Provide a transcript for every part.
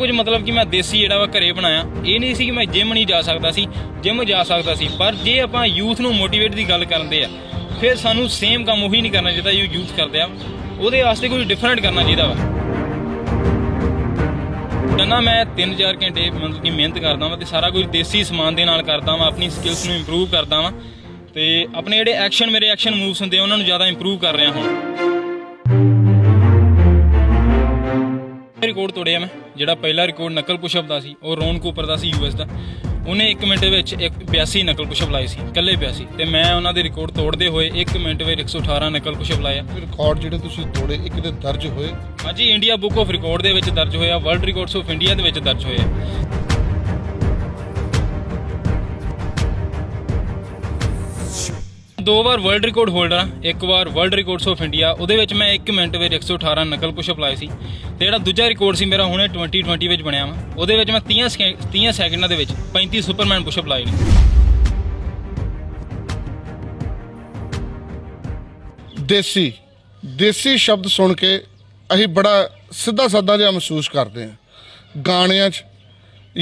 ਕੁਝ ਮਤਲਬ ਕਿ ਮੈਂ ਦੇਸੀ ਜਿਹੜਾ ਵਾ ਘਰੇ ਬਣਾਇਆ ਇਹ ਨਹੀਂ ਸੀ ਕਿ ਮੈਂ ਜਿਮ ਨਹੀਂ ਜਾ ਸਕਦਾ ਸੀ ਜਿਮ ਜਾ ਸਕਦਾ ਸੀ ਪਰ ਜੇ ਆਪਾਂ ਯੂਥ ਨੂੰ ਮੋਟੀਵੇਟ ਦੀ ਗੱਲ ਕਰਦੇ ਆ ਫਿਰ ਸਾਨੂੰ ਸੇਮ ਕੰਮ ਉਹੀ ਨਹੀਂ ਕਰਨਾ ਚਾਹੀਦਾ ਜੋ ਯੂਥ ਕਰਦੇ ਆ ਉਹਦੇ ਵਾਸਤੇ ਕੁਝ ਡਿਫਰੈਂਟ ਕਰਨਾ ਚਾਹੀਦਾ ਵਾ ਨਾ ਮੈਂ 3-4 ਘੰਟੇ ਮਤਲਬ ਕਿ ਮਿਹਨਤ ਕਰਦਾ ਵਾਂ ਤੇ ਸਾਰਾ ਕੁਝ ਦੇਸੀ ਸਮਾਨ ਦੇ ਨਾਲ ਕਰਦਾ ਵਾਂ ਆਪਣੀ ਸਕਿੱਲਸ ਨੂੰ ਇੰਪਰੂਵ ਕਰਦਾ ਵਾਂ ਤੇ ਆਪਣੇ ਜਿਹੜੇ ਐਕਸ਼ਨ ਮੇਰੇ ਐਕਸ਼ਨ ਮੂਵਸ ਹੁੰਦੇ ਉਹਨਾਂ ਨੂੰ ਜ਼ਿਆਦਾ ਇੰਪਰੂਵ ਕਰ ਰਿਹਾ ਹਾਂ ਰਿਕਾਰਡ ਤੋੜਿਆ ਮੈਂ ਜਿਹੜਾ ਪਹਿਲਾ ਰਿਕਾਰਡ ਨਕਲ ਪੁਸ਼ਅਪ ਦਾ ਸੀ ਉਹ ਰੋਨ ਕੂਪਰ ਦਾ ਸੀ ਯੂਐਸ ਦਾ ਉਹਨੇ 1 ਮਿੰਟ ਵਿੱਚ 82 ਨਕਲ ਪੁਸ਼ਅਪ ਲਾਏ ਸੀ ਇਕੱਲੇ 82 ਤੇ ਮੈਂ ਉਹਨਾਂ ਦੇ ਰਿਕਾਰਡ ਤੋੜਦੇ ਹੋਏ 1 ਮਿੰਟ ਵਿੱਚ 118 ਨਕਲ ਪੁਸ਼ਅਪ ਲਾਇਆ ਰਿਕਾਰਡ ਜਿਹੜੇ ਤੁਸੀਂ ਤੋੜੇ ਇੱਕ ਦੇ ਦਰਜ ਹੋਏ ਹਾਂਜੀ ਇੰਡੀਆ ਬੁੱਕ ਆਫ ਰਿਕਾਰਡ ਦੇ ਵਿੱਚ ਦਰਜ ਹੋਇਆ ਵਰਲਡ ਰਿਕਾਰਡਸ ਆਫ ਇੰਡੀਆ ਦੇ ਵਿੱਚ ਦਰਜ ਹੋਇਆ ਦੋ ਵਾਰ ਵਰਲਡ ਰਿਕਾਰਡ ਹੋਲਡਰ ਇੱਕ ਵਾਰ ਵਰਲਡ ਰਿਕਾਰਡਸ ਆਫ ਇੰਡੀਆ ਉਹਦੇ ਵਿੱਚ ਮੈਂ 1 ਮਿੰਟ ਵਿੱਚ 118 ਨਕਲ ਪੁਸ਼ਅਪ ਲਾਏ ਸੀ ਤੇ ਜਿਹੜਾ ਦੂਜਾ ਰਿਕਾਰਡ ਸੀ ਮੇਰਾ ਹੁਣੇ 2020 ਵਿੱਚ ਬਣਿਆ ਵਾ ਉਹਦੇ ਵਿੱਚ ਮੈਂ 30 30 ਸੈਕਿੰਡਾਂ ਦੇ ਵਿੱਚ 35 ਸੁਪਰਮੈਨ ਪੁਸ਼ਅਪ ਲਾਏ ਨੇ ਦੇਸੀ ਦੇਸੀ ਸ਼ਬਦ ਸੁਣ ਕੇ ਅਸੀਂ ਬੜਾ ਸਿੱਧਾ ਸਾਦਾ ਜਿਹਾ ਮਹਿਸੂਸ ਕਰਦੇ ਹਾਂ ਗਾਣਿਆਂ 'ਚ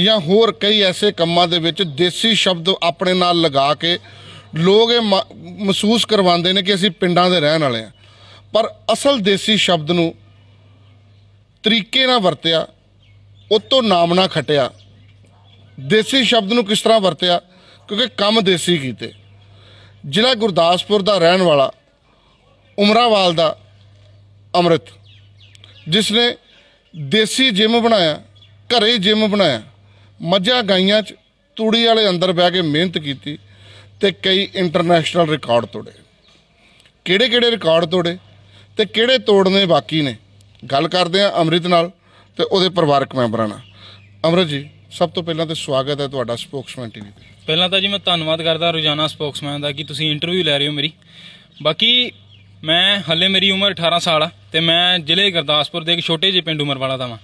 ਜਾਂ ਹੋਰ ਕਈ ਐਸੇ ਕੰਮਾਂ ਦੇ ਵਿੱਚ ਦੇਸੀ ਸ਼ਬਦ ਆਪਣੇ ਨਾਲ ਲਗਾ ਕੇ ਲੋਕ ਇਹ ਮਹਿਸੂਸ ਕਰਵਾਉਂਦੇ ਨੇ ਕਿ ਅਸੀਂ ਪਿੰਡਾਂ ਦੇ ਰਹਿਣ ਵਾਲੇ ਆ ਪਰ ਅਸਲ ਦੇਸੀ ਸ਼ਬਦ ਨੂੰ ਤਰੀਕੇ ਨਾਲ ਵਰਤਿਆ ਉਤੋਂ ਨਾਮ ਨਾ ਖਟਿਆ ਦੇਸੀ ਸ਼ਬਦ ਨੂੰ ਕਿਸ ਤਰ੍ਹਾਂ ਵਰਤਿਆ ਕਿਉਂਕਿ ਕੰਮ ਦੇਸੀ ਕੀਤੇ ਜ਼ਿਲ੍ਹਾ ਗੁਰਦਾਸਪੁਰ ਦਾ ਰਹਿਣ ਵਾਲਾ ਉਮਰਾਵਾਲ ਦਾ ਅਮਰਤ ਜਿਸ ਨੇ ਦੇਸੀ ਜਿਮ ਬਣਾਇਆ ਘਰੇ ਜਿਮ ਬਣਾਇਆ ਮੱਝਾਂ ਗਾਈਆਂ 'ਚ ਤੂੜੀ ਵਾਲੇ ਅੰਦਰ ਬਹਿ ਕੇ ਮਿਹਨਤ ਕੀਤੀ ਤੇ ਕਈ ਇੰਟਰਨੈਸ਼ਨਲ ਰਿਕਾਰਡ ਤੋੜੇ ਕਿਹੜੇ ਕਿਹੜੇ ਰਿਕਾਰਡ ਤੋੜੇ ਤੇ ਕਿਹੜੇ ਤੋੜਨੇ ਬਾਕੀ ਨੇ ਗੱਲ ਕਰਦੇ ਆ ਅਮਰਿਤ ਨਾਲ ਤੇ ਉਹਦੇ ਪਰਿਵਾਰਕ ਮੈਂਬਰਾਂ ਨਾਲ ਅਮਰਿਤ ਜੀ ਸਭ ਤੋਂ ਪਹਿਲਾਂ ਤੇ ਸਵਾਗਤ ਹੈ ਤੁਹਾਡਾ ਸਪੋਕਸਮੈਨ ਟੀਵੀ ਤੇ ਪਹਿਲਾਂ ਤਾਂ ਜੀ ਮੈਂ ਧੰਨਵਾਦ ਕਰਦਾ ਰੋਜ਼ਾਨਾ ਸਪੋਕਸਮੈਨ ਦਾ ਕਿ ਤੁਸੀਂ ਇੰਟਰਵਿਊ ਲੈ ਰਹੇ ਹੋ ਮੇਰੀ ਬਾਕੀ ਮੈਂ ਹੱਲੇ ਮੇਰੀ ਉਮਰ 18 ਸਾਲ ਆ ਤੇ ਮੈਂ ਜ਼ਿਲ੍ਹੇ ਗੁਰਦਾਸਪੁਰ ਦੇ ਇੱਕ ਛੋਟੇ ਜਿਹੇ ਪਿੰਡ ਉਮਰਵਾਲਾ ਦਾ ਵਾਂ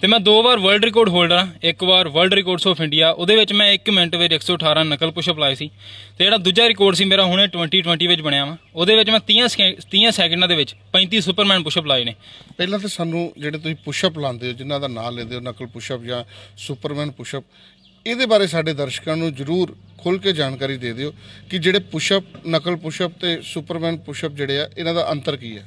ਤੇ ਮੈਂ ਦੋ ਵਾਰ ਵਰਲਡ ਰਿਕਾਰਡ ਹੋਲਡਰ ਹਾਂ ਇੱਕ ਵਾਰ ਵਰਲਡ ਰਿਕਾਰਡਸ ਆਫ ਇੰਡੀਆ ਉਹਦੇ ਵਿੱਚ ਮੈਂ 1 ਮਿੰਟ ਵਿੱਚ 118 ਨਕਲ ਪੁਸ਼ਅਪ ਲਾਏ ਸੀ ਤੇ ਜਿਹੜਾ ਦੂਜਾ ਰਿਕਾਰਡ ਸੀ ਮੇਰਾ ਹੁਣੇ 2020 ਵਿੱਚ ਬਣਿਆ ਵਾ ਉਹਦੇ ਵਿੱਚ ਮੈਂ 30 30 ਸੈਕਿੰਡਾਂ ਦੇ ਵਿੱਚ 35 ਸੁਪਰਮੈਨ ਪੁਸ਼ਅਪ ਲਾਏ ਨੇ ਪਹਿਲਾਂ ਤਾਂ ਸਾਨੂੰ ਜਿਹੜੇ ਤੁਸੀਂ ਪੁਸ਼ਅਪ ਲਾਉਂਦੇ ਹੋ ਜਿਨ੍ਹਾਂ ਦਾ ਨਾਮ ਲੈਂਦੇ ਹੋ ਨਕਲ ਪੁਸ਼ਅਪ ਜਾਂ ਸੁਪਰਮੈਨ ਪੁਸ਼ਅਪ ਇਹਦੇ ਬਾਰੇ ਸਾਡੇ ਦਰਸ਼ਕਾਂ ਨੂੰ ਜਰੂਰ ਖੁੱਲ ਕੇ ਜਾਣਕਾਰੀ ਦੇ ਦਿਓ ਕਿ ਜਿਹੜੇ ਪੁਸ਼ਅਪ ਨਕਲ ਪੁਸ਼ਅਪ ਤੇ ਸੁਪਰਮੈਨ ਪੁਸ਼ਅਪ ਜਿਹੜੇ ਆ ਇਹਨਾਂ ਦਾ ਅੰਤਰ ਕੀ ਹੈ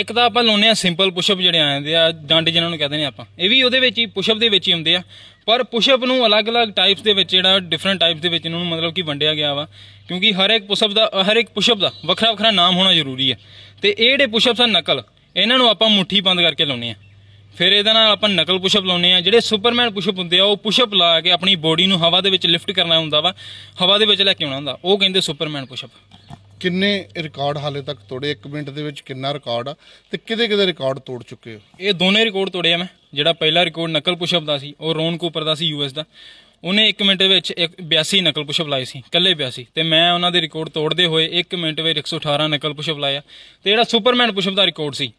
ਇੱਕ ਤਾਂ ਆਪਾਂ ਲਾਉਨੇ ਆ ਸਿੰਪਲ ਪੁਸ਼ਅਪ ਜਿਹੜੇ ਆਉਂਦੇ ਆ ਡੰਡ ਜਿਹਨਾਂ ਨੂੰ ਕਹਿੰਦੇ ਨੇ ਆਪਾਂ ਇਹ ਵੀ ਉਹਦੇ ਵਿੱਚ ਹੀ ਪੁਸ਼ਅਪ ਦੇ ਵਿੱਚ ਹੀ ਹੁੰਦੇ ਆ ਪਰ ਪੁਸ਼ਅਪ ਨੂੰ ਅਲੱਗ-ਅਲੱਗ ਟਾਈਪਸ ਦੇ ਵਿੱਚ ਜਿਹੜਾ ਡਿਫਰੈਂਟ ਟਾਈਪਸ ਦੇ ਵਿੱਚ ਇਹਨਾਂ ਨੂੰ ਮਤਲਬ ਕਿ ਵੰਡਿਆ ਗਿਆ ਵਾ ਕਿਉਂਕਿ ਹਰ ਇੱਕ ਪੁਸ਼ਅਪ ਦਾ ਹਰ ਇੱਕ ਪੁਸ਼ਅਪ ਦਾ ਵੱਖਰਾ-ਵੱਖਰਾ ਨਾਮ ਹੋਣਾ ਜ਼ਰੂਰੀ ਹੈ ਤੇ ਇਹ ਜਿਹੜੇ ਪੁਸ਼ਅਪਸ ਆ ਨਕਲ ਇਹਨਾਂ ਨੂੰ ਆਪਾਂ ਮੁੱਠੀ ਬੰਦ ਕਰਕੇ ਲਾਉਨੇ ਆ ਫਿਰ ਇਹਦੇ ਨਾਲ ਆਪਾਂ ਨਕਲ ਪੁਸ਼ਅਪ ਲਾਉਨੇ ਆ ਜਿਹੜੇ ਸੁਪਰਮੈਨ ਪੁਸ਼ਅਪ ਹੁੰਦੇ ਆ ਉਹ ਪੁਸ਼ਅਪ ਲਾ ਕੇ ਆਪਣੀ ਬੋਡੀ ਨੂੰ ਹਵਾ ਦੇ ਵਿੱਚ ਲਿਫਟ ਕਰਨਾ ਹੁੰਦਾ ਵਾ ਹਵਾ ਦੇ ਵਿੱਚ ਲੈ ਕੇ ਆਉਣਾ ਹੁੰਦਾ ਉਹ ਕਹਿੰਦੇ ਸੁਪਰਮੈਨ ਪੁਸ਼ਅਪ ਕਿੰਨੇ ਰਿਕਾਰਡ ਹਾਲੇ ਤੱਕ ਤੋੜੇ 1 ਮਿੰਟ ਦੇ ਵਿੱਚ ਕਿੰਨਾ ਰਿਕਾਰਡ ਆ ਤੇ ਕਿਹਦੇ ਕਿਹਦੇ ਰਿਕਾਰਡ ਤੋੜ ਚੁੱਕੇ ਹੋ ਇਹ ਦੋਨੇ ਰਿਕਾਰਡ ਤੋੜੇ ਆ ਮੈਂ ਜਿਹੜਾ ਪਹਿਲਾ ਰਿਕਾਰਡ ਨਕਲ ਪੁਸ਼ਅਪ ਦਾ ਸੀ ਉਹ ਰੋਨ ਕੂਪਰ ਦਾ ਸੀ ਯੂਐਸ ਦਾ ਉਹਨੇ 1 ਮਿੰਟ ਵਿੱਚ 82 ਨਕਲ ਪੁਸ਼ਅਪ ਲਾਏ ਸੀ ਕੱਲੇ 82 ਤੇ ਮੈਂ ਉਹਨਾਂ ਦੇ ਰਿਕਾਰਡ ਤੋੜਦੇ ਹੋਏ 1 ਮਿੰਟ ਵਿੱਚ 118 ਨਕਲ ਪੁਸ਼ਅਪ ਲਾਇਆ ਤੇ ਜਿਹੜਾ ਸੁਪਰਮੈਨ ਪੁਸ਼ਅਪ ਦਾ ਰਿਕਾਰਡ ਸੀ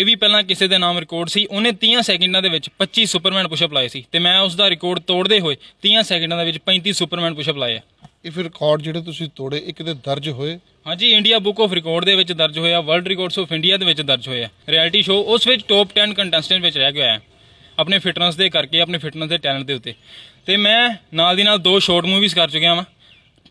ਇਹ ਵੀ ਪਹਿਲਾਂ ਕਿਸੇ ਦੇ ਨਾਮ ਰਿਕਾਰਡ ਸੀ ਉਹਨੇ 30 ਸੈਕਿੰਡਾਂ ਦੇ ਵਿੱਚ 25 ਸੁਪਰਮੈਨ ਪੁਸ਼ਅਪ ਲਾਏ ਸੀ ਤੇ ਮੈਂ ਉਸ ਦਾ ਰਿਕਾਰਡ ਤੋੜਦੇ ਹੋਏ 30 ਸੈਕਿੰਡਾਂ ਦੇ ਵਿੱਚ 35 ਸੁਪਰਮੈਨ ਪੁਸ਼ਅਪ ਲਾਏ ਇਹ ਫਿਰ ਰਿਕਾਰਡ ਜਿਹੜੇ ਤੁਸੀਂ ਤੋੜੇ ਇੱਕ ਦੇ ਦਰਜ ਹੋਏ ਹਾਂਜੀ ਇੰਡੀਆ ਬੁੱਕ ਆਫ ਰਿਕਾਰਡ ਦੇ ਵਿੱਚ ਦਰਜ ਹੋਇਆ ਵਰਲਡ ਰਿਕਾਰਡਸ ਆਫ ਇੰਡੀਆ ਦੇ ਵਿੱਚ ਦਰਜ ਹੋਇਆ ਰਿਐਲਿਟੀ ਸ਼ੋ ਉਸ ਵਿੱਚ ਟੌਪ 10 ਕੰਟੈਸਟੈਂਟ ਵਿੱਚ ਰਹਿ ਗਿਆ ਹੈ ਆਪਣੇ ਫਿਟਨੈਸ ਦੇ ਕਰਕੇ ਆਪਣੇ ਫਿਟਨੈਸ ਦੇ ਟੈਲੈਂਟ ਦੇ ਉੱਤੇ ਤੇ ਮੈਂ ਨਾਲ ਦੀ ਨਾਲ ਦੋ ਸ਼ਾਰਟ ਮੂਵੀਜ਼ ਕਰ ਚੁੱਕਿਆ ਹਾਂ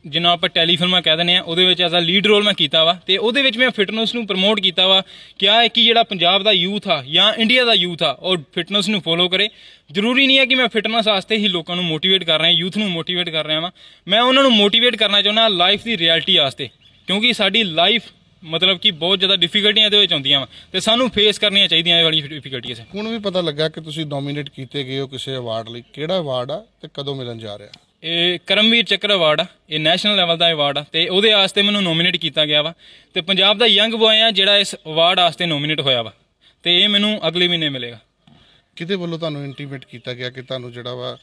ਜਿਨਾਂ ਆਪਾਂ ਟੈਲੀਫਿਲਮਾਂ ਕਹਿ ਦਿੰਦੇ ਆ ਉਹਦੇ ਵਿੱਚ ਐਸਾ ਲੀਡ ਰੋਲ ਮੈਂ ਕੀਤਾ ਵਾ ਤੇ ਉਹਦੇ ਵਿੱਚ ਮੈਂ ਫਿਟਨੈਸ ਨੂੰ ਪ੍ਰਮੋਟ ਕੀਤਾ ਵਾ ਕਿ ਆ ਕਿ ਜਿਹੜਾ ਪੰਜਾਬ ਦਾ ਯੂਥ ਆ ਜਾਂ ਇੰਡੀਆ ਦਾ ਯੂਥ ਆ ਉਹ ਫਿਟਨੈਸ ਨੂੰ ਫੋਲੋ ਕਰੇ ਜ਼ਰੂਰੀ ਨਹੀਂ ਹੈ ਕਿ ਮੈਂ ਫਿਟਨੈਸ ਵਾਸਤੇ ਹੀ ਲੋਕਾਂ ਨੂੰ ਮੋਟੀਵੇਟ ਕਰ ਰਿਹਾ ਯੂਥ ਨੂੰ ਮੋਟੀਵੇਟ ਕਰ ਰਿਹਾ ਵਾਂ ਮੈਂ ਉਹਨਾਂ ਨੂੰ ਮੋਟੀਵੇਟ ਕਰਨਾ ਚਾਹੁੰਦਾ ਲਾਈਫ ਦੀ ਰਿਐਲਿਟੀ ਵਾਸਤੇ ਕਿਉਂਕਿ ਸਾਡੀ ਲਾਈਫ ਮਤਲਬ ਕਿ ਬਹੁਤ ਜ਼ਿਆਦਾ ਡਿਫਿਕਲਟੀਆਂ ਦੇ ਵਿੱਚ ਆਉਂਦੀਆਂ ਵਾ ਤੇ ਸਾਨੂੰ ਫੇਸ ਕਰਨੀਆਂ ਚਾਹੀਦੀਆਂ ਇਹ ਵਾਲੀਆਂ ਡਿਫਿਕਲਟੀਆਂ ਹੁਣ ਵੀ ਪਤਾ ਲੱਗਾ ਕਿ ਤੁਸੀਂ ਨੋਮੀਨੇਟ ਕੀਤੇ ਗਏ ਹੋ ਕਿਸੇ ਅਵਾਰਡ ਲਈ ਕਿਹੜਾ ਅਵਾਰਡ ਆ ਤੇ ਕਦੋਂ ਮਿਲਣ ਜਾ ਰਿਹਾ ਇਹ ਕਰਮਵੀਰ ਚੱਕਰ ਅਵਾਰਡ ਆ ਇਹ ਨੈਸ਼ਨਲ ਲੈਵਲ ਦਾ ਅਵਾਰਡ ਆ ਤੇ ਉਹਦੇ ਆਸਤੇ ਮੈਨੂੰ ਨੋਮੀਨੇਟ ਕੀਤਾ ਗਿਆ ਵਾ ਤੇ ਪੰਜਾਬ ਦਾ ਯੰਗ ਬੋਏ ਆ ਜਿਹੜਾ ਇਸ ਅਵਾਰਡ ਆਸਤੇ ਨੋਮੀਨੇਟ ਹੋਇਆ ਵਾ ਤੇ ਇਹ ਮੈਨੂੰ ਅਗਲੇ ਮਹੀਨੇ ਮਿਲੇਗਾ ਕਿਤੇ ਵੱਲੋਂ ਤੁਹਾਨੂੰ ਇੰਟੀਮੇਟ ਕੀਤਾ ਗਿਆ ਕਿ ਤੁਹਾਨੂੰ ਜਿਹੜਾ ਵਾ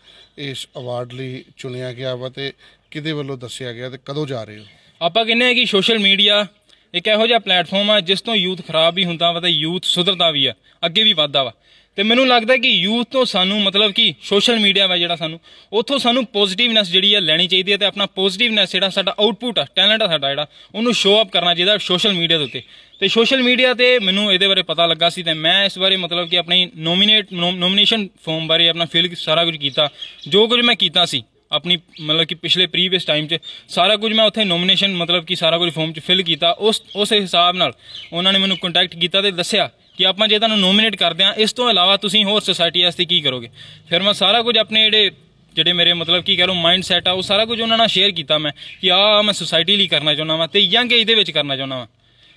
ਇਸ ਅਵਾਰਡ ਲਈ ਚੁਣਿਆ ਗਿਆ ਵਾ ਤੇ ਕਿਤੇ ਵੱਲੋਂ ਦੱਸਿਆ ਗਿਆ ਤੇ ਕਦੋਂ ਜਾ ਰਹੇ ਹੋ ਆਪਾਂ ਕਹਿੰਦੇ ਆ ਕਿ ਸੋਸ਼ਲ ਮੀਡੀਆ ਇੱਕ ਇਹੋ ਜਿਹਾ ਪਲੇਟਫਾਰਮ ਆ ਜਿਸ ਤੋਂ ਯੂਥ ਖਰਾਬ ਵੀ ਹੁੰਦਾ ਵਾ ਤੇ ਯੂਥ ਸੁਧਰਦਾ ਵੀ ਆ ਅੱਗੇ ਵੀ ਵੱਧਦਾ ਵਾ ਤੇ ਮੈਨੂੰ ਲੱਗਦਾ ਕਿ ਯੂਥ ਤੋਂ ਸਾਨੂੰ ਮਤਲਬ ਕਿ ਸੋਸ਼ਲ ਮੀਡੀਆ ਵਾ ਜਿਹੜਾ ਸਾਨੂੰ ਉੱਥੋਂ ਸਾਨੂੰ ਪੋਜ਼ਿਟਿਵਨੈਸ ਜਿਹੜੀ ਹੈ ਲੈਣੀ ਚਾਹੀਦੀ ਹੈ ਤੇ ਆਪਣਾ ਪੋਜ਼ਿਟਿਵਨੈਸ ਜਿਹੜਾ ਸਾਡਾ ਆਊਟਪੁੱਟ ਆ ਟੈਲੈਂਟ ਆ ਸਾਡਾ ਜਿਹੜਾ ਉਹਨੂੰ ਸ਼ੋਅ ਅਪ ਕਰਨਾ ਚਾਹੀਦਾ ਸੋਸ਼ਲ ਮੀਡੀਆ ਦੇ ਉੱਤੇ ਤੇ ਸੋਸ਼ਲ ਮੀਡੀਆ ਤੇ ਮੈਨੂੰ ਇਹਦੇ ਬਾਰੇ ਪਤਾ ਲੱਗਾ ਸੀ ਤੇ ਮੈਂ ਇਸ ਬਾਰੇ ਮਤਲਬ ਕਿ ਆਪਣੀ ਨੋਮੀਨੇਟ ਨੋਮੀਨੇਸ਼ਨ ਫਾਰਮ ਬਾਰੇ ਆਪਣਾ ਫਿਲ ਸਾਰਾ ਕੁਝ ਕੀਤਾ ਜੋ ਕੁਝ ਮੈਂ ਕੀਤਾ ਸੀ ਆਪਣੀ ਮਤਲਬ ਕਿ ਪਿਛਲੇ ਪ੍ਰੀਵੀਅਸ ਟਾਈਮ 'ਚ ਸਾਰਾ ਕੁਝ ਮੈਂ ਉੱਥੇ ਨੋਮੀਨੇਸ਼ਨ ਮਤਲਬ ਕਿ ਸਾਰਾ ਕੁਝ ਫਾਰਮ 'ਚ ਫਿਲ ਕੀਤਾ ਉਸ ਉਸ ਹਿਸਾਬ ਨਾਲ ਉਹਨਾਂ ਨੇ ਮੈਨੂੰ ਕੰਟੈਕਟ ਕੀਤਾ ਤੇ ਦੱਸਿਆ ਕਿ ਆਪਾਂ ਜੇ ਤੁਹਾਨੂੰ ਨੋਮੀਨੇਟ ਕਰਦੇ ਆ ਇਸ ਤੋਂ ਇਲਾਵਾ ਤੁਸੀਂ ਹੋਰ ਸੋਸਾਇਟੀ ਵਾਸਤੇ ਕੀ ਕਰੋਗੇ ਫਿਰ ਮੈਂ ਸਾਰਾ ਕੁਝ ਆਪਣੇ ਜਿਹੜੇ ਜਿਹੜੇ ਮੇਰੇ ਮਤਲਬ ਕੀ ਕਹ ਲਓ ਮਾਈਂਡ ਸੈਟ ਆ ਉਹ ਸਾਰਾ ਕੁਝ ਉਹਨਾਂ ਨਾਲ ਸ਼ੇਅਰ ਕੀਤਾ ਮੈਂ ਕਿ ਆ ਮੈਂ ਸੋਸਾਇਟੀ ਲਈ ਕਰਨਾ ਚਾਹੁੰਦਾ ਵਾਂ ਤੇ ਯੰਗ ਏਜ ਦੇ ਵਿੱਚ ਕਰਨਾ ਚਾਹੁੰਦਾ ਵਾਂ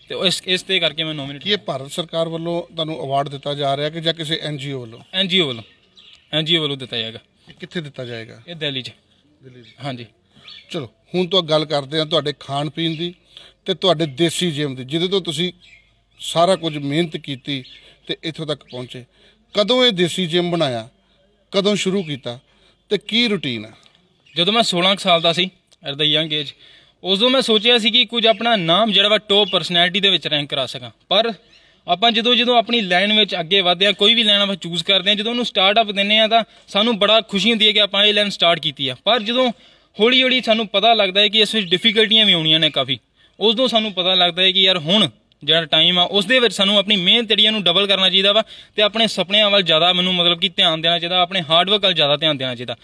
ਤੇ ਇਸ ਇਸ ਤੇ ਕਰਕੇ ਮੈਂ ਨੋਮੀਨੇਟ ਕੀ ਇਹ ਭਾਰਤ ਸਰਕਾਰ ਵੱਲੋਂ ਤੁਹਾਨੂੰ ਅਵਾਰਡ ਦਿੱਤਾ ਜਾ ਰਿਹਾ ਕਿ ਜਾਂ ਕਿਸੇ ਐਨਜੀਓ ਵੱਲੋਂ ਐਨਜੀਓ ਵੱਲੋਂ ਐਨਜੀਓ ਵੱਲੋਂ ਦਿੱਤਾ ਜਾਏਗਾ ਕਿੱਥੇ ਦਿੱਤਾ ਜਾਏਗਾ ਇਹ ਦਿੱਲੀ 'ਚ ਦਿੱਲੀ 'ਚ ਹਾਂਜੀ ਚਲੋ ਹੁਣ ਤੋਂ ਗੱਲ ਕਰਦੇ ਆ ਤੁਹਾਡੇ ਖਾਣ ਪੀਣ ਦੀ ਤੇ ਤੁਹਾਡੇ ਦੇਸੀ ਜੇਮ ਦੀ ਜਿਹਦੇ ਤੋਂ ਤੁਸੀਂ ਸਾਰਾ ਕੁਝ ਮਿਹਨਤ ਕੀਤੀ ਤੇ ਇੱਥੋਂ ਤੱਕ ਪਹੁੰਚੇ ਕਦੋਂ ਇਹ ਦੇਸੀ ਜਿਮ ਬਣਾਇਆ ਕਦੋਂ ਸ਼ੁਰੂ ਕੀਤਾ ਤੇ ਕੀ ਰੁਟੀਨ ਹੈ ਜਦੋਂ ਮੈਂ 16 ਸਾਲ ਦਾ ਸੀ ਐਟ ਦਾ ਯੰਗ ਏਜ ਉਦੋਂ ਮੈਂ ਸੋਚਿਆ ਸੀ ਕਿ ਕੁਝ ਆਪਣਾ ਨਾਮ ਜਿਹੜਾ ਵਾ ਟੌਪ ਪਰਸਨੈਲਿਟੀ ਦੇ ਵਿੱਚ ਰੈਂਕ ਕਰਾ ਸਕਾਂ ਪਰ ਆਪਾਂ ਜਦੋਂ ਜਦੋਂ ਆਪਣੀ ਲਾਈਨ ਵਿੱਚ ਅੱਗੇ ਵਧਦੇ ਆ ਕੋਈ ਵੀ ਲਾਈਨ ਆਪਾਂ ਚੂਜ਼ ਕਰਦੇ ਆ ਜਦੋਂ ਉਹਨੂੰ ਸਟਾਰਟਅਪ ਦਿੰਨੇ ਆ ਤਾਂ ਸਾਨੂੰ ਬੜਾ ਖੁਸ਼ੀ ਹੁੰਦੀ ਹੈ ਕਿ ਆਪਾਂ ਇਹ ਲਾਈਨ ਸਟਾਰਟ ਕੀਤੀ ਆ ਪਰ ਜਦੋਂ ਹੌਲੀ ਹੌਲੀ ਸਾਨੂੰ ਪਤਾ ਲੱਗਦਾ ਹੈ ਕਿ ਇਸ ਵਿੱਚ ਡਿਫਿਕਲਟੀਆਂ ਵੀ ਆਉਣੀਆਂ ਨੇ ਕਾਫੀ ਉਸ ਤੋਂ ਸਾਨੂੰ ਪਤਾ ਲੱਗਦਾ ਹੈ ਕਿ ਯਾਰ ਹੁਣ ਜਿਹੜਾ ਟਾਈਮ ਆ ਉਸ ਦੇ ਵਿੱਚ ਸਾਨੂੰ ਆਪਣੀ ਮਿਹਨਤ ਜਿਹੜੀ ਨੂੰ ਡਬਲ ਕਰਨਾ ਚਾਹੀਦਾ ਵਾ ਤੇ ਆਪਣੇ ਸੁਪਨਿਆਂ ਵੱਲ ਜ਼ਿਆਦਾ ਮੈਨੂੰ ਮਤਲਬ ਕਿ ਧਿਆਨ ਦੇਣਾ ਚਾਹੀਦਾ ਆਪਣੇ ਹਾਰਡ ਵਰਕ ਵੱਲ ਜ਼ਿਆਦਾ ਧਿਆਨ ਦੇਣਾ ਚਾਹੀਦਾ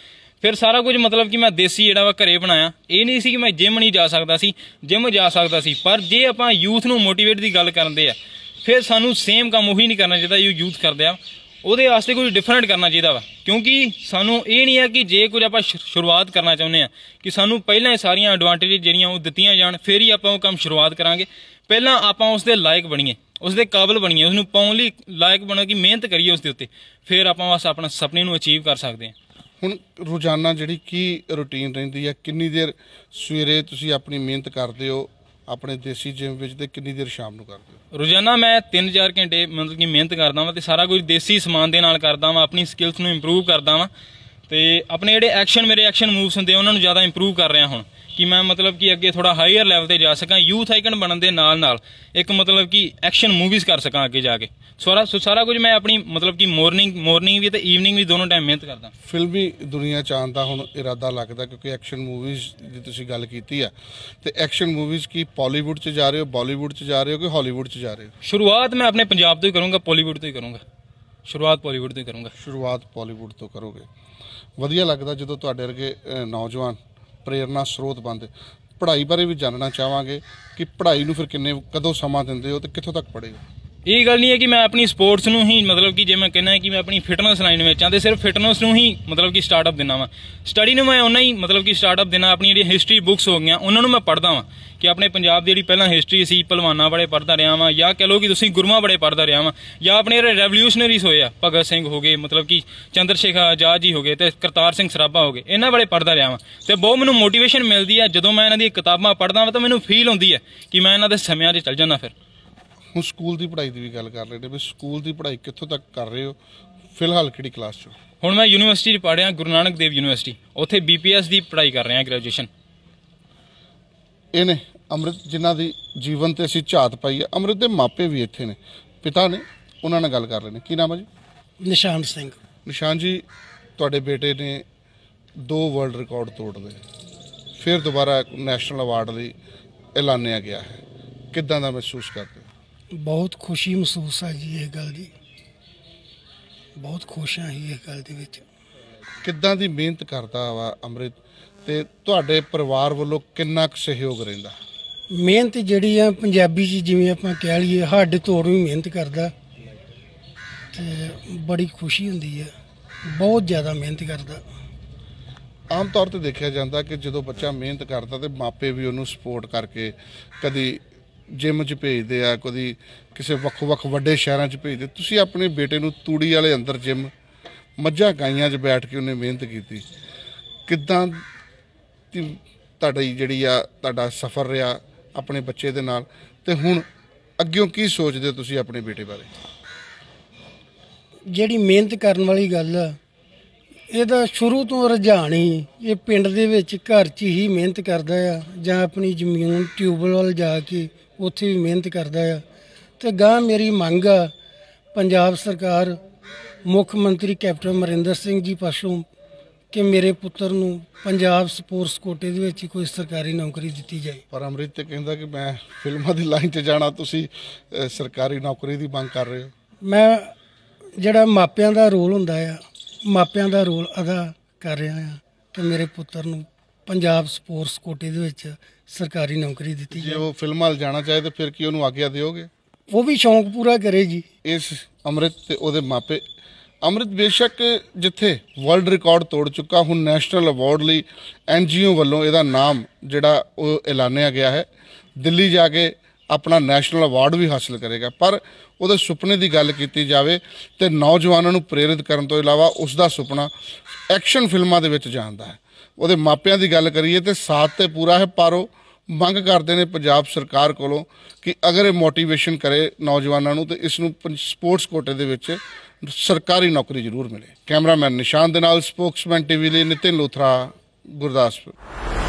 ਫਿਰ ਸਾਰਾ ਕੁਝ ਮਤਲਬ ਕਿ ਮੈਂ ਦੇਸੀ ਜਿਹੜਾ ਵਾ ਘਰੇ ਬਣਾਇਆ ਇਹ ਨਹੀਂ ਸੀ ਕਿ ਮੈਂ ਜਿਮ ਨਹੀਂ ਜਾ ਸਕਦਾ ਸੀ ਜਿਮ ਜਾ ਸਕਦਾ ਸੀ ਪਰ ਜੇ ਆਪਾਂ ਯੂਥ ਨੂੰ ਮੋਟੀਵੇਟ ਦੀ ਗੱਲ ਕਰਦੇ ਆ ਫਿਰ ਸਾਨੂੰ ਸੇਮ ਕੰਮ ਉਹੀ ਨਹੀਂ ਕਰਨਾ ਚਾਹੀਦਾ ਜੋ ਯੂਥ ਕਰਦੇ ਆ ਉਹਦੇ ਵਾਸਤੇ ਕੁਝ ਡਿਫਰੈਂਟ ਕਰਨਾ ਚਾਹੀਦਾ ਵਾ ਕਿਉਂਕਿ ਸਾਨੂੰ ਇਹ ਨਹੀਂ ਹੈ ਕਿ ਜੇ ਕੁਝ ਆਪਾਂ ਸ਼ੁਰੂਆਤ ਕਰਨਾ ਚਾਹੁੰਦੇ ਆ ਕਿ ਸਾਨੂੰ ਪਹਿਲਾਂ ਹੀ ਸਾਰੀਆਂ ਐਡਵਾਂਟੇਜ ਜਿਹੜੀਆਂ ਉਹ ਦਿੱਤੀਆਂ ਜਾਣ ਫਿਰ ਹੀ ਆਪਾਂ ਉਹ ਕੰਮ ਸ਼ੁਰੂਆਤ ਕਰਾਂਗੇ ਪਹਿਲਾਂ ਆਪਾਂ ਉਸ ਦੇ ਲਾਇਕ ਬਣੀਏ ਉਸ ਦੇ ਕਾਬਿਲ ਬਣੀਏ ਉਸ ਨੂੰ ਪਾਉਣ ਲਈ ਲਾਇਕ ਬਣੋ ਕਿ ਮਿਹਨਤ ਕਰੀਏ ਉਸ ਦੇ ਉੱਤੇ ਫਿਰ ਆਪਾਂ ਬਸ ਆਪਣਾ ਸੁਪਨੇ ਨੂੰ ਅਚੀਵ ਕਰ ਸਕਦੇ ਹਾਂ ਹੁਣ ਰੋਜ਼ਾਨਾ ਜਿਹੜੀ ਕੀ ਰੁਟੀਨ ਰਹਿੰਦੀ ਹੈ ਕਿੰਨੀ ਦੇਰ ਸਵੇਰੇ ਤੁਸੀਂ ਆਪਣੀ ਮਿਹਨਤ ਕਰਦੇ ਹੋ ਆਪਣੇ ਦੇਸੀ ਜਿਮ ਵਿੱਚ ਤੇ ਕਿੰਨੀ ਦੇਰ ਸ਼ਾਮ ਨੂੰ ਕਰਦੇ ਹੋ ਰੋਜ਼ਾਨਾ ਮੈਂ 3000 ਘੰਟੇ ਮਤਲਬ ਕਿ ਮਿਹਨਤ ਕਰਦਾ ਵਾਂ ਤੇ ਸਾਰਾ ਕੁਝ ਦੇਸੀ ਸਮਾਨ ਦੇ ਨਾਲ ਕਰਦਾ ਵਾਂ ਆਪਣੀ ਸਕਿੱਲਸ ਨੂੰ ਇੰਪਰੂਵ ਕਰਦਾ ਵਾਂ ਤੇ ਆਪਣੇ ਜਿਹੜੇ ਐਕਸ਼ਨ ਮੇਰੇ ਐਕਸ਼ਨ ਮੂਵਸ ਹੁੰਦੇ ਉਹਨਾਂ ਨੂੰ ਜ਼ਿਆਦਾ ਇੰਪਰੂਵ ਕਰ ਰਿਹਾ ਹੁਣ ਕਿ ਮੈਂ ਮਤਲਬ ਕਿ ਅੱਗੇ ਥੋੜਾ ਹਾਇਰ ਲੈਵਲ ਤੇ ਜਾ ਸਕਾਂ ਯੂਥ ਆਈਕਨ ਬਣਨ ਦੇ ਨਾਲ ਨਾਲ ਇੱਕ ਮਤਲਬ ਕਿ ਐਕਸ਼ਨ ਮੂਵੀਜ਼ ਕਰ ਸਕਾਂ ਅੱਗੇ ਜਾ ਕੇ ਸਾਰਾ ਸਾਰਾ ਕੁਝ ਮੈਂ ਆਪਣੀ ਮਤਲਬ ਕਿ ਮਾਰਨਿੰਗ ਮਾਰਨਿੰਗ ਵੀ ਤੇ ਈਵਨਿੰਗ ਵੀ ਦੋਨੋਂ ਟਾਈਮ ਮਿਹਨਤ ਕਰਦਾ ਫਿਲਮੀ ਦੁਨੀਆ ਚਾਹੁੰਦਾ ਹੁਣ ਇਰਾਦਾ ਲੱਗਦਾ ਕਿਉਂਕਿ ਐਕਸ਼ਨ ਮੂਵੀਜ਼ ਦੀ ਤੁਸੀਂ ਗੱਲ ਕੀਤੀ ਆ ਤੇ ਐਕਸ਼ਨ ਮੂਵੀਜ਼ ਕੀ ਪਾਲੀਵੁੱਡ 'ਚ ਜਾ ਰਹੇ ਹੋ ਬਾਲੀਵੁੱਡ 'ਚ ਜਾ ਰਹੇ ਹੋ ਕਿ ਹਾਲੀਵੁੱਡ 'ਚ ਜਾ ਰਹੇ ਹੋ ਸ਼ੁਰੂਆਤ ਮੈਂ ਆਪਣੇ ਪੰਜਾਬ ਤੋਂ ਹੀ ਕਰੂੰਗਾ ਪਾਲੀਵੁੱਡ ਤੋਂ ਹੀ ਕਰੂੰਗਾ ਸ਼ੁਰੂਆਤ ਪਾਲੀਵੁੱਡ ਤੋਂ ਹੀ ਕਰੂੰਗਾ ਸ਼ੁਰੂਆਤ ਪਾਲੀਵੁੱਡ ਤੋਂ ਕਰੋਗੇ ਵਧੀਆ ਲੱਗਦਾ ਜਦੋਂ ਤੁਹਾਡੇ ਵਰਗੇ ਨੌਜਵਾਨ ਪ੍ਰੇਰਣਾ ਸਰੋਤ ਬਣਦੇ ਪੜ੍ਹਾਈ ਬਾਰੇ ਵੀ ਜਾਣਨਾ ਚਾਹਾਂਗੇ ਕਿ ਪੜ੍ਹਾਈ ਨੂੰ ਫਿਰ ਕਿੰਨੇ ਕਦੋਂ ਸਮਾਂ ਦਿੰਦੇ ਹੋ ਤੇ ਕਿੱਥੋਂ ਤੱਕ ਪੜ੍ਹੇ ਹੋ ਇਹ ਗੱਲ ਨਹੀਂ ਹੈ ਕਿ ਮੈਂ ਆਪਣੀ ਸਪੋਰਟਸ ਨੂੰ ਹੀ ਮਤਲਬ ਕਿ ਜੇ ਮੈਂ ਕਹਿੰਦਾ ਕਿ ਮੈਂ ਆਪਣੀ ਫਿਟਨੈਸ ਲਾਈਨ ਵਿੱਚ ਆਂ ਤੇ ਸਿਰਫ ਫਿਟਨੈਸ ਨੂੰ ਹੀ ਮਤਲਬ ਕਿ ਸਟਾਰਟਅਪ ਦਿਨਾ ਵਾਂ ਸਟੱਡੀ ਨੂੰ ਮੈਂ ਉਹਨਾਂ ਹੀ ਮਤਲਬ ਕਿ ਸਟਾਰਟਅਪ ਦਿਨਾ ਆਪਣੀ ਜਿਹੜੀ ਹਿਸਟਰੀ ਬੁੱਕਸ ਹੋ ਗਈਆਂ ਉਹਨਾਂ ਨੂੰ ਮੈਂ ਪੜਦਾ ਵਾਂ ਕਿ ਆਪਣੇ ਪੰਜਾਬ ਦੀ ਜਿਹੜੀ ਪਹਿਲਾਂ ਹਿਸਟਰੀ ਸੀ ਪਹਿਲਵਾਨਾਂ ਬਾਰੇ ਪੜਦਾ ਰਿਹਾ ਵਾਂ ਜਾਂ ਕਹ ਲੋ ਕਿ ਤੁਸੀਂ ਗੁਰਮਾ ਬੜੇ ਪੜਦਾ ਰਿਹਾ ਵਾਂ ਜਾਂ ਆਪਣੇ ਰੈਵੋਲੂਸ਼ਨਰੀਜ਼ ਹੋਏ ਆ ਭਗਤ ਸਿੰਘ ਹੋ ਗਏ ਮਤਲਬ ਕਿ ਚੰਦਰ ਸ਼ੇਖਰ ਆਜ਼ਾਦ ਜੀ ਹੋ ਗਏ ਤੇ ਕਰਤਾਰ ਸਿੰਘ ਸਰਾਭਾ ਹੋ ਗਏ ਇਹਨਾਂ ਬਾਰੇ ਪੜਦਾ ਰਿਹਾ ਵਾਂ ਤੇ ਬਹੁਤ ਮੈਨੂੰ ਮੋਟੀਵੇਸ਼ਨ ਮਿਲਦੀ ਆ ਜਦੋਂ ਮੈਂ ਇਹਨਾਂ ਦੀਆਂ ਕਿਤਾਬਾਂ ਪੜਦਾ ਵਾਂ ਤਾਂ ਮੈਨੂੰ ਫੀਲ ਹੁੰਦੀ ਆ ਕਿ ਮੈਂ ਇਹਨਾਂ ਦੇ ਸਮਿਆਂ 'ਚ ਚੱਲ ਜਾਣਾ ਫਿਰ ਹੁਣ ਸਕੂਲ ਦੀ ਪੜ੍ਹਾਈ ਦੀ ਵੀ ਗੱਲ ਕਰ ਰਹੇ ਨੇ ਵੀ ਸਕੂਲ ਦੀ ਪੜ੍ਹਾਈ ਕਿੱਥੋਂ ਤੱਕ ਕਰ ਰਹੇ ਹੋ ਫਿਲਹਾਲ ਕਿਹੜੀ ਕਲਾਸ 'ਚ ਹੁਣ ਮੈਂ ਯੂਨੀਵਰਸਿਟੀ 'ਚ ਪੜ੍ਹਿਆ ਗੁਰੂ ਨਾਨਕ ਦੇਵ ਯੂਨੀਵਰਸਿਟੀ ਉੱਥੇ ਬੀਪੀਐਸ ਦੀ ਪੜ੍ਹਾਈ ਕਰ ਰਿਹਾ ਗ੍ਰੈਜੂਏਸ਼ਨ ਇਹਨੇ ਅਮਰਿਤ ਅੰਮ੍ਰਿਤ ਜਿਨ੍ਹਾਂ ਦੀ ਜੀਵਨ ਤੇ ਅਸੀਂ ਝਾਤ ਪਾਈ ਹੈ ਅੰਮ੍ਰਿਤ ਦੇ ਮਾਪੇ ਵੀ ਇੱਥੇ ਨੇ ਪਿਤਾ ਨੇ ਉਹਨਾਂ ਨਾਲ ਗੱਲ ਕਰ ਰਹੇ ਨੇ ਕੀ ਨਾਮ ਹੈ ਜੀ ਨਿਸ਼ਾਨ ਸਿੰਘ ਨਿਸ਼ਾਨ ਜੀ ਤੁਹਾਡੇ ਬੇਟੇ ਨੇ ਦੋ ਵਰਲਡ ਰਿਕਾਰਡ ਤੋੜ ਲਏ ਫਿਰ ਦੁਬਾਰਾ ਨੈਸ਼ਨਲ ਅਵਾਰਡ ਲਈ ਐਲਾਨਿਆ ਗਿਆ ਹੈ ਕਿੱਦਾਂ ਦਾ ਮਹਿਸੂਸ ਕਰਦੇ ਬਹੁਤ ਖੁਸ਼ੀ ਮਹਿਸੂਸ ਆ ਜੀ ਇਹ ਗੱਲ ਦੀ ਬਹੁਤ ਖੁਸ਼ ਹਾਂ ਇਹ ਗੱਲ ਦੇ ਵਿੱਚ ਕਿੱਦਾਂ ਦੀ ਮਿਹਨਤ ਕਰਦਾ ਵਾ ਅੰਮ੍ਰਿਤ ਤੇ ਤੁਹਾਡੇ ਪਰਿਵਾਰ ਵੱਲੋਂ ਕਿੰਨਾ ਕੁ ਸਹਿਯੋਗ ਰਹਿੰਦਾ ਮਿਹਨਤ ਜਿਹੜੀ ਆ ਪੰਜਾਬੀ ਜੀ ਜਿਵੇਂ ਆਪਾਂ ਕਹਿ ਲਈਏ ਹੱਡ ਤੋੜ ਵੀ ਮਿਹਨਤ ਕਰਦਾ ਤੇ ਬੜੀ ਖੁਸ਼ੀ ਹੁੰਦੀ ਆ ਬਹੁਤ ਜ਼ਿਆਦਾ ਮਿਹਨਤ ਕਰਦਾ ਆਮ ਤੌਰ ਤੇ ਦੇਖਿਆ ਜਾਂਦਾ ਕਿ ਜਦੋਂ ਬੱਚਾ ਮਿਹਨਤ ਕਰਦਾ ਤੇ ਮਾਪੇ ਵੀ ਉਹਨੂੰ ਸਪੋਰਟ ਕਰਕੇ ਕਦੀ ਜਿਮ 'ਚ ਭੇਜਦੇ ਆ ਕਦੀ ਕਿਸੇ ਵੱਖ-ਵੱਖ ਵੱਡੇ ਸ਼ਹਿਰਾਂ 'ਚ ਭੇਜਦੇ ਤੁਸੀਂ ਆਪਣੇ ਬੇਟੇ ਨੂੰ ਤੂੜੀ ਵਾਲੇ ਅੰਦਰ ਜਿਮ ਮੱਝਾਂ ਗਾਈਆਂ 'ਚ ਬੈਠ ਕੇ ਉਹਨੇ ਮਿਹਨਤ ਕੀਤੀ ਕਿੱਦਾਂ ਤੁਹਾਡੀ ਜਿਹੜੀ ਆ ਤੁਹਾਡਾ ਸਫ਼ਰ ਰਿਹਾ ਆਪਣੇ ਬੱਚੇ ਦੇ ਨਾਲ ਤੇ ਹੁਣ ਅੱਗਿਓਂ ਕੀ ਸੋਚਦੇ ਤੁਸੀਂ ਆਪਣੇ ਬੇਟੇ ਬਾਰੇ ਜਿਹੜੀ ਮਿਹਨਤ ਕਰਨ ਵਾਲੀ ਗੱਲ ਆ ਇਹਦਾ ਸ਼ੁਰੂ ਤੋਂ ਰੁਝਾਨ ਹੀ ਇਹ ਪਿੰਡ ਦੇ ਵਿੱਚ ਘਰ 'ਚ ਹੀ ਮਿਹਨਤ ਕਰਦਾ ਆ ਜਾਂ ਆਪਣੀ ਜ਼ਮੀਨ ਟਿਊਬਲ ਵੱਲ ਜਾ ਕੇ ਉੱਥੇ ਵੀ ਮਿਹਨਤ ਕਰਦਾ ਆ ਤੇ ਗਾਂ ਮੇਰੀ ਮੰਗ ਆ ਪੰਜਾਬ ਸਰਕਾਰ ਮੁੱਖ ਮੰਤਰੀ ਕੈਪਟਨ ਅਮਰਿੰਦਰ ਸਿੰਘ ਜੀ ਪਾਸੋਂ ਕਿ ਮੇਰੇ ਪੁੱਤਰ ਨੂੰ ਪੰਜਾਬ ਸਪੋਰਟਸ ਕੋਟੇ ਦੇ ਵਿੱਚ ਕੋਈ ਸਰਕਾਰੀ ਨੌਕਰੀ ਦਿੱਤੀ ਜਾਏ ਪਰ ਅਮਰਿਤ ਤੇ ਕਹਿੰਦਾ ਕਿ ਮੈਂ ਫਿਲਮਾਂ ਦੀ ਲਾਈਨ ਤੇ ਜਾਣਾ ਤੁਸੀਂ ਸਰਕਾਰੀ ਨੌਕਰੀ ਦੀ ਮੰਗ ਕਰ ਰਹੇ ਹੋ ਮੈਂ ਜਿਹੜਾ ਮਾਪਿਆਂ ਦਾ ਰੋਲ ਹੁੰਦਾ ਆ ਮਾਪਿਆਂ ਦਾ ਰੋਲ ਅਦਾ ਕਰ ਰਿਹਾ ਹਾਂ ਕਿ ਮੇਰੇ ਪੁੱਤਰ ਨੂੰ ਪੰਜਾਬ ਸਪੋਰਟਸ ਕੋਟੇ ਦੇ ਵਿੱਚ ਸਰਕਾਰੀ ਨੌਕਰੀ ਦਿੱਤੀ ਜੇ ਉਹ ਫਿਲਮਾਂ ਵੱਲ ਜਾਣਾ ਚਾਹੇ ਤਾਂ ਫਿਰ ਕੀ ਉਹਨੂੰ ਆਗਿਆ ਦਿਓਗੇ ਉਹ ਵੀ ਸ਼ੌਂਕ ਪੂਰਾ ਕਰੇਗੀ ਇਸ ਅੰਮ੍ਰਿਤ ਤੇ ਉਹਦੇ ਮਾਪੇ ਅੰਮ੍ਰਿਤ ਬੇਸ਼ੱਕ ਜਿੱਥੇ ਵਰਲਡ ਰਿਕਾਰਡ ਤੋੜ ਚੁੱਕਾ ਹੁਣ ਨੈਸ਼ਨਲ ਅਵਾਰਡ ਲਈ ਐਨਜੀਓ ਵੱਲੋਂ ਇਹਦਾ ਨਾਮ ਜਿਹੜਾ ਉਹ ਐਲਾਨਿਆ ਗਿਆ ਹੈ ਦਿੱਲੀ ਜਾ ਕੇ ਆਪਣਾ ਨੈਸ਼ਨਲ ਅਵਾਰਡ ਵੀ ਹਾਸਲ ਕਰੇਗਾ ਪਰ ਉਹਦੇ ਸੁਪਨੇ ਦੀ ਗੱਲ ਕੀਤੀ ਜਾਵੇ ਤੇ ਨੌਜਵਾਨਾਂ ਨੂੰ ਪ੍ਰੇਰਿਤ ਕਰਨ ਤੋਂ ਇਲਾਵਾ ਉਸ ਦਾ ਸੁਪਨਾ ਐਕਸ਼ਨ ਫਿਲਮਾਂ ਦੇ ਵਿੱਚ ਜਾਂਦਾ ਹੈ ਉਹਦੇ ਮਾਪਿਆਂ ਦੀ ਗੱਲ ਕਰੀਏ ਤੇ ਸਾਥ ਤੇ ਪੂਰਾ ਹੈ ਪਰ ਮੰਗ ਕਰਦੇ ਨੇ ਪੰਜਾਬ ਸਰਕਾਰ ਕੋਲੋਂ ਕਿ ਅਗਰ ਇਹ ਮੋਟੀਵੇਸ਼ਨ ਕਰੇ ਨੌਜਵਾਨਾਂ ਨੂੰ ਤੇ ਇਸ ਨੂੰ ਸਪੋਰਟਸ ਕੋਟੇ ਦੇ ਵਿੱਚ ਸਰਕਾਰੀ ਨੌਕਰੀ ਜ਼ਰੂਰ ਮਿਲੇ ਕੈਮਰਾਮੈਨ ਨਿਸ਼ਾਨ ਦੇ ਨਾਲ ਸਪੋਕਸਮੈਨ ਟੀਵੀ ਲਈ ਨਿਤਿਨ ਲੋਥਰਾ ਗੁਰਦਾਸਪੁਰ